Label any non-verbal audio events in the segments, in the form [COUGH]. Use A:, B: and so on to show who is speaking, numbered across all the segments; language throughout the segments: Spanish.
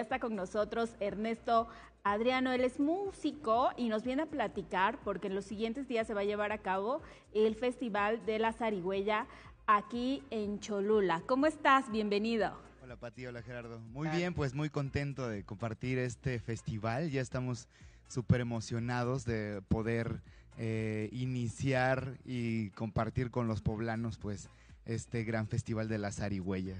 A: está con nosotros Ernesto Adriano, él es músico y nos viene a platicar porque en los siguientes días se va a llevar a cabo el Festival de la Zarigüeya aquí en Cholula. ¿Cómo estás? Bienvenido.
B: Hola Pati, hola Gerardo. Muy bien, pues muy contento de compartir este festival. Ya estamos súper emocionados de poder eh, iniciar y compartir con los poblanos pues este gran festival de la zarigüeya.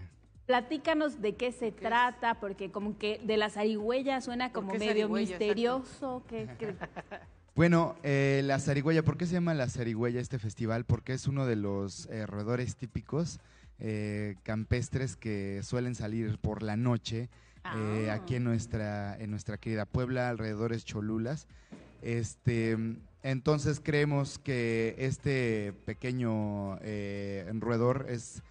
A: Platícanos de qué se trata, porque como que de la zarigüeya suena como medio misterioso. [LAUGHS]
B: Bueno, eh, la zarigüeya, ¿por qué se llama la zarigüeya este festival? Porque es uno de los roedores típicos eh, campestres que suelen salir por la noche eh, ah. aquí en nuestra, en nuestra querida Puebla, alrededores Cholulas. Este, entonces creemos que este pequeño roedor es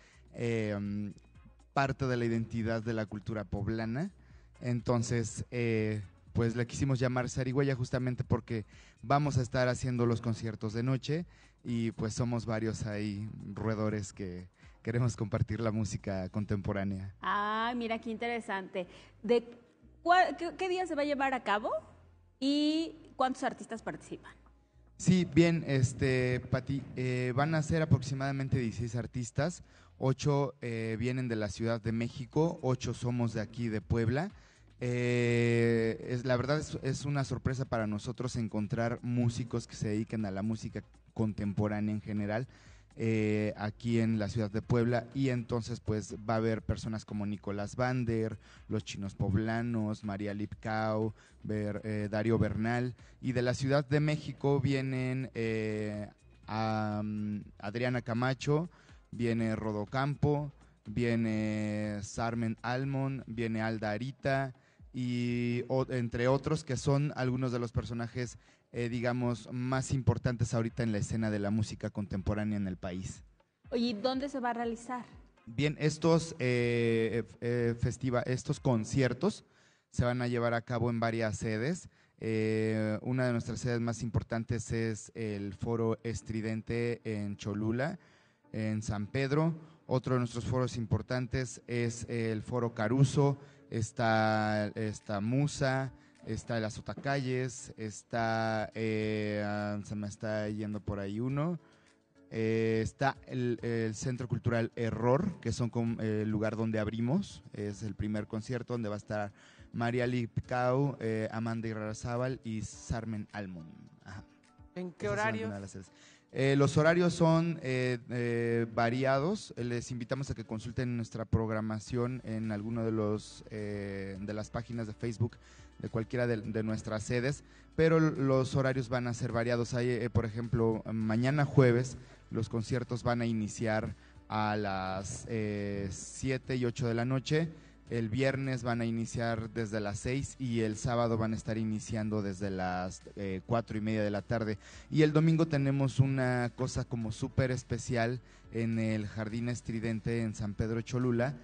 B: parte de la identidad de la cultura poblana. Entonces, eh, pues la quisimos llamar Sarigüeya justamente porque vamos a estar haciendo los conciertos de noche y pues somos varios ahí roedores que queremos compartir la música contemporánea.
A: Ah, mira qué interesante. ¿De qué, día se va a llevar a cabo y cuántos artistas participan?
B: Sí, bien, este, Pati, eh, van a ser aproximadamente 16 artistas, 8 eh, vienen de la Ciudad de México, 8 somos de aquí, de Puebla. Eh, es, la verdad es, es, una sorpresa para nosotros encontrar músicos que se dediquen a la música contemporánea en general. Eh, aquí en la ciudad de Puebla y entonces pues va a haber personas como Nicolás Bander, los chinos poblanos, María Lipcao, Ber, eh, Darío Bernal y de la Ciudad de México vienen eh, a, Adriana Camacho, viene Rodocampo, viene Sarmen Almon, viene Alda Arita y entre otros que son algunos de los personajes eh, digamos, más importantes ahorita en la escena de la música contemporánea en el país.
A: Oye, dónde se va a realizar?
B: Bien, estos, eh, eh, festiva, estos conciertos se van a llevar a cabo en varias sedes. una de nuestras sedes más importantes es el Foro Estridente en Cholula, en San Pedro. Otro de nuestros foros importantes es el Foro Caruso, está, está Musa, está las Azotacalles, está, eh, ah, se me está yendo por ahí uno, eh, está el, Centro Cultural Error, que son eh, el lugar donde abrimos, es el primer concierto donde va a estar María Lipkau, Amanda Irrazábal y Sarmen Almond.
C: ¿En qué horario?
B: los horarios son variados. Les invitamos a que consulten nuestra programación en alguno de los de las páginas de Facebook de cualquiera de, nuestras sedes, pero los horarios van a ser variados. Hay, eh, por ejemplo, mañana jueves los conciertos van a iniciar a las 7 eh, y 8 de la noche. El viernes van a iniciar desde las 6 y el sábado van a estar iniciando desde las 4 eh, y media de la tarde. Y el domingo tenemos una cosa como súper especial en el Jardín Estridente en San Pedro Cholula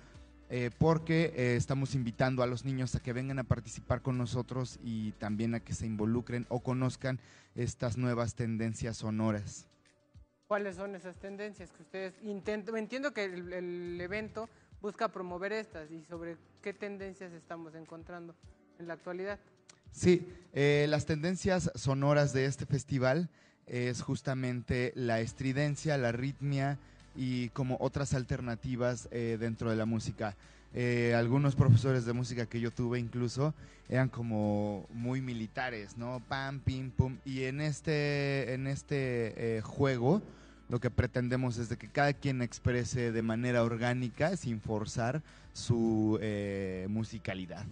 B: eh, porque eh, estamos invitando a los niños a que vengan a participar con nosotros y también a que se involucren o conozcan estas nuevas tendencias sonoras.
C: ¿Cuáles son esas tendencias que ustedes intentan? Entiendo que el, evento busca promover estas y sobre qué tendencias estamos encontrando en la actualidad.
B: Sí, eh, las tendencias sonoras de este festival es justamente la estridencia, la ritmia, y como otras alternativas eh, dentro de la música. Eh, algunos profesores de música que yo tuve incluso eran como muy militares, ¿no? Pam, pim, pum. Y en este, en este eh, juego lo que pretendemos es de que cada quien exprese de manera orgánica, sin forzar, su musicalidad.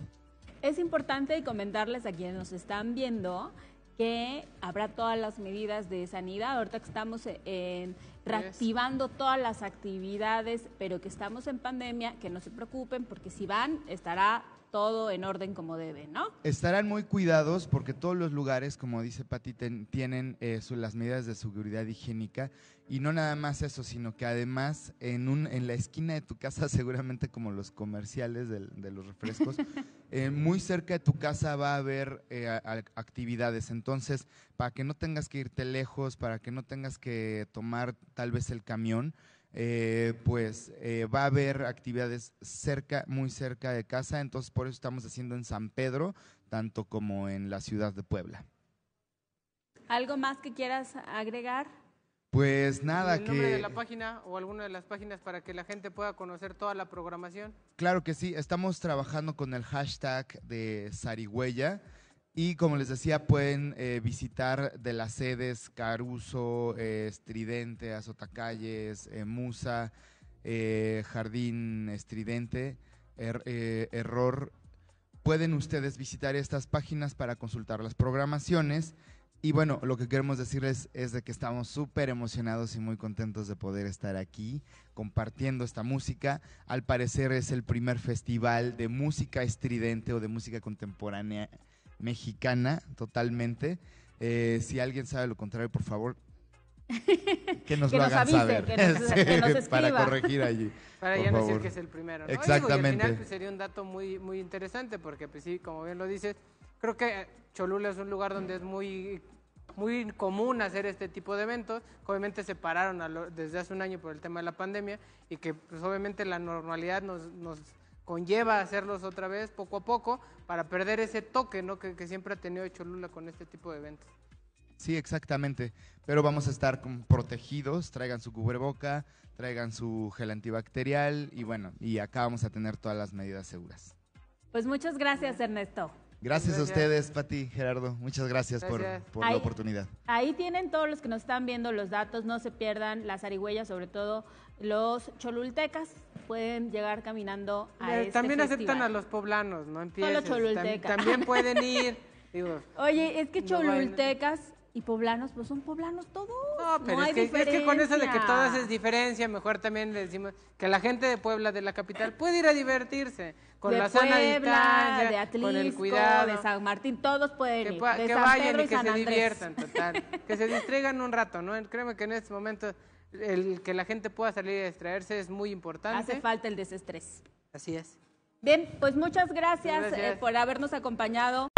A: Es importante comentarles a quienes nos están viendo que habrá todas las medidas de sanidad. Ahorita que estamos en reactivando todas las actividades, pero que estamos en pandemia, que no se preocupen porque si van estará todo en orden como debe, ¿no?
B: Estarán muy cuidados porque todos los lugares, como dice Pati, tienen eh, las medidas de seguridad higiénica y no nada más eso, sino que además en, un, en la esquina de tu casa, [LAUGHS] seguramente como los comerciales de los refrescos, [LAUGHS] Eh, muy cerca de tu casa va a haber eh, actividades, entonces para que no tengas que irte lejos, para que no tengas que tomar tal vez el camión, eh, pues va a haber actividades cerca, muy cerca de casa, entonces por eso estamos haciendo en San Pedro, tanto como en la ciudad de Puebla.
C: ¿Algo más que quieras agregar?
B: Pues nada, ¿El que... nombre de la
C: página o alguna de las páginas para que la gente pueda conocer toda la programación?
B: Claro que sí, estamos trabajando con el hashtag de Sarigüeya y como les decía, pueden eh, visitar de las sedes Caruso, eh, Estridente, Azotacalles, eh, Musa, Jardín Estridente, er, Error. Pueden ustedes visitar estas páginas para consultar las programaciones y bueno, lo que queremos decirles es de que estamos súper emocionados y muy contentos de poder estar aquí compartiendo esta música. Al parecer es el primer festival de música estridente o de música contemporánea mexicana, totalmente. Eh, si alguien sabe lo contrario, por favor, [LAUGHS] que nos lo hagan saber. para corregir allí. [LAUGHS] Para ya decir que es el primero. Exactamente. Pues, sería
C: un dato muy, muy interesante porque, pues, sí, como bien lo dices, creo que Cholula es un lugar donde es muy, muy común hacer este tipo de eventos. Obviamente se pararon desde hace un año por el tema de la pandemia y que pues, obviamente la normalidad nos, nos conlleva hacerlos otra vez poco a poco para perder ese toque que, que, siempre ha tenido Cholula con este tipo de eventos.
B: Sí, exactamente. Pero vamos a estar protegidos, traigan su cubreboca, traigan su gel antibacterial y bueno, y acá vamos a tener todas las medidas seguras.
A: Pues muchas gracias Ernesto.
B: Gracias, a ustedes, Pati, Gerardo. Muchas gracias, por, la oportunidad.
A: Ahí tienen todos los que nos están viendo los datos, no se pierdan las arigüellas, sobre todo los cholultecas pueden llegar caminando a este También aceptan a
C: los poblanos, no empieces. los cholultecas. También, pueden [LAUGHS] ir.
A: Oye, es que cholultecas y poblanos, pues son poblanos todos. No, pero es, hay que, diferencia. es, que, con eso de que todas es
C: diferencia, mejor también le decimos que la gente de Puebla, de la capital, puede ir a divertirse con de la Puebla, de Atlisco, el cuidado. De San Martín, todos pueden que, ir. que vayan y, que se diviertan, total. [LAUGHS] que se distraigan un rato, ¿no? Créeme que en este momento el que la gente pueda salir a distraerse es muy importante. Hace falta el desestrés. Así es.
A: Bien, pues muchas gracias, eh, por habernos acompañado.